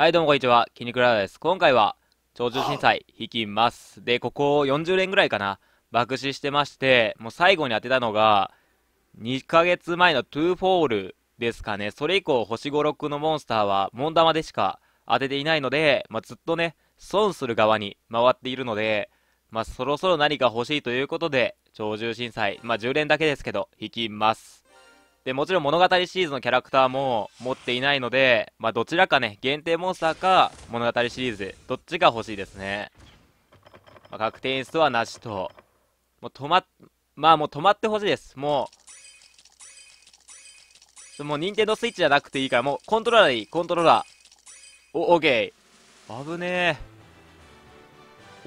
はいどうもこんにちは、キニクラです。今回は、長寿震災、引きます。で、ここ40年ぐらいかな、爆死してまして、もう最後に当てたのが、2ヶ月前のトゥーフォールですかね。それ以降、星5、6のモンスターは、モン玉でしか当てていないので、まあ、ずっとね、損する側に回っているので、まあ、そろそろ何か欲しいということで、長獣震災、まあ、10連だけですけど、引きます。で、もちろん物語シリーズのキャラクターも持っていないので、まあ、どちらかね、限定モンスターか物語シリーズ、どっちが欲しいですね。まあ、確定演出はなしと。もう止ま、まあもう止まってほしいです。もう、もう任天堂スイッチじゃなくていいから、もうコントローラーでいい、コントローラー。お、オッケー。危ね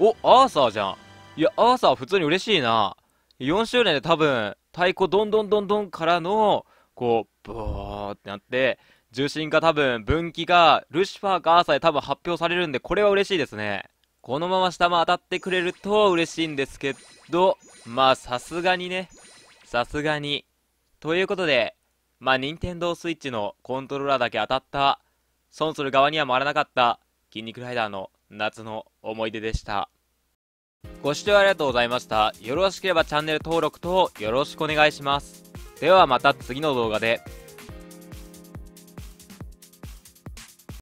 え。お、アーサーじゃん。いや、アーサー普通に嬉しいな。4周年で多分、太鼓どんどんどんどんからの、こう、ブーってなって、重心が多分、分岐が、ルシファーかアーサーで多分発表されるんで、これは嬉しいですね。このまま下も当たってくれると嬉しいんですけど、まあさすがにね、さすがに。ということで、まあ任天堂 switch のコントローラーだけ当たった、損する側には回らなかった、筋肉ライダーの夏の思い出でした。ご視聴ありがとうございました。よろしければチャンネル登録等よろしくお願いします。ではまた次の動画で。